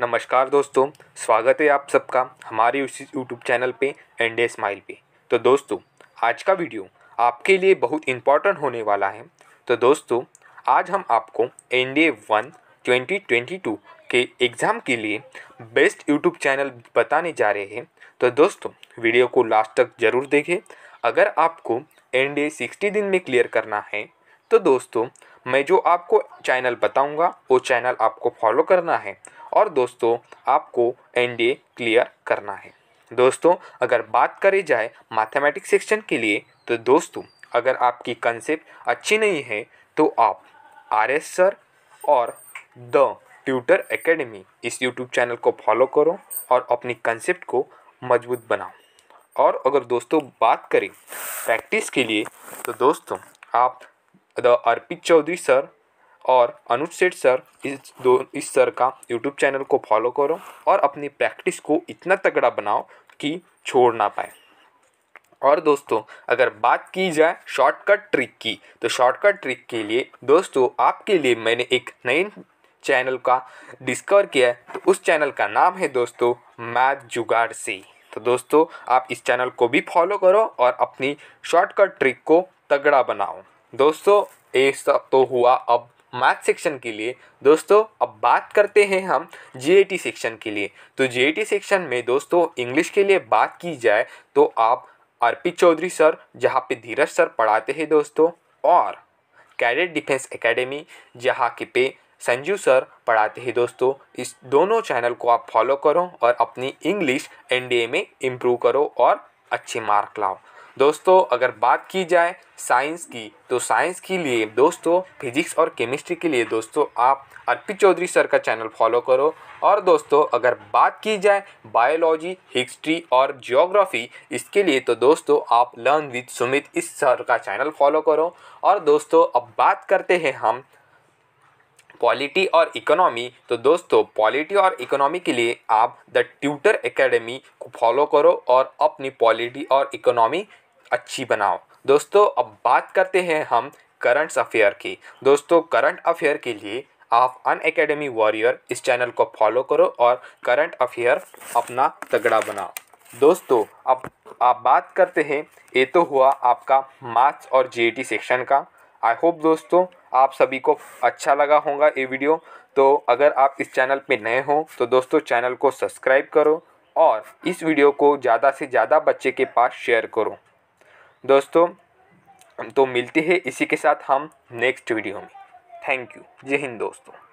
नमस्कार दोस्तों स्वागत है आप सबका हमारे उसी यूट्यूब चैनल पे एंड ए स्माइल पे तो दोस्तों आज का वीडियो आपके लिए बहुत इम्पॉर्टेंट होने वाला है तो दोस्तों आज हम आपको N D A one twenty twenty two के एग्ज़ाम के लिए बेस्ट यूट्यूब चैनल बताने जा रहे हैं तो दोस्तों वीडियो को लास्ट तक ज़रूर देखें अगर आपको एन डी ए सिक्सटी दिन में क्लियर करना है तो दोस्तों मैं जो आपको चैनल बताऊंगा वो चैनल आपको फॉलो करना है और दोस्तों आपको एन क्लियर करना है दोस्तों अगर बात करी जाए मैथमेटिक्स सेक्शन के लिए तो दोस्तों अगर आपकी कंसेप्ट अच्छी नहीं है तो आप आर एस सर और द ट्यूटर एकेडमी इस यूट्यूब चैनल को फॉलो करो और अपनी कंसेप्ट को मजबूत बनाओ और अगर दोस्तों बात करें प्रैक्टिस के लिए तो दोस्तों आप द अर्पित चौधरी सर और अनुज सेठ सर इस दो इस सर का यूट्यूब चैनल को फॉलो करो और अपनी प्रैक्टिस को इतना तगड़ा बनाओ कि छोड़ ना पाए और दोस्तों अगर बात की जाए शॉर्टकट ट्रिक की तो शॉर्टकट ट्रिक के लिए दोस्तों आपके लिए मैंने एक नए चैनल का डिस्कवर किया है तो उस चैनल का नाम है दोस्तों मैथ जुगाड़ से तो दोस्तों आप इस चैनल को भी फॉलो करो और अपनी शॉर्टकट ट्रिक को तगड़ा बनाओ दोस्तों ऐसा सब तो हुआ अब मैथ सेक्शन के लिए दोस्तों अब बात करते हैं हम जीएटी सेक्शन के लिए तो जीएटी सेक्शन में दोस्तों इंग्लिश के लिए बात की जाए तो आप अर्पित चौधरी सर जहाँ पे धीरज सर पढ़ाते हैं दोस्तों और कैडेट डिफेंस एकेडमी जहाँ के पे संजू सर पढ़ाते हैं दोस्तों इस दोनों चैनल को आप फॉलो करो और अपनी इंग्लिश एनडीए में इम्प्रूव करो और अच्छे मार्क लाओ दोस्तों अगर बात की जाए साइंस की तो साइंस के लिए दोस्तों फिजिक्स और केमिस्ट्री के लिए दोस्तों आप अर्पित चौधरी सर का चैनल फॉलो करो और दोस्तों अगर बात की जाए बायोलॉजी हिस्ट्री और जियोग्राफी इसके लिए तो दोस्तों आप लर्न विद सुमित इस सर का चैनल फॉलो करो और दोस्तों अब बात करते हैं हम पॉलिटी और इकोनॉमी तो दोस्तों पॉलिटी और इकोनॉमी के लिए आप द ट्यूटर एकेडमी को फॉलो करो और अपनी पॉलिटी और इकोनॉमी अच्छी बनाओ दोस्तों अब बात करते हैं हम करंट अफेयर की दोस्तों करंट अफेयर के लिए आप अन अकेडमी वॉरियर इस चैनल को फॉलो करो और करंट अफेयर अपना तगड़ा बनाओ दोस्तों अब आप बात करते हैं ये तो हुआ आपका मार्क्स और जीएटी सेक्शन e का आई होप दोस्तों आप सभी को अच्छा लगा होगा ये वीडियो तो अगर आप इस चैनल पे नए हो तो दोस्तों चैनल को सब्सक्राइब करो और इस वीडियो को ज़्यादा से ज़्यादा बच्चे के पास शेयर करो दोस्तों तो मिलते हैं इसी के साथ हम नेक्स्ट वीडियो में थैंक यू जय हिंद दोस्तों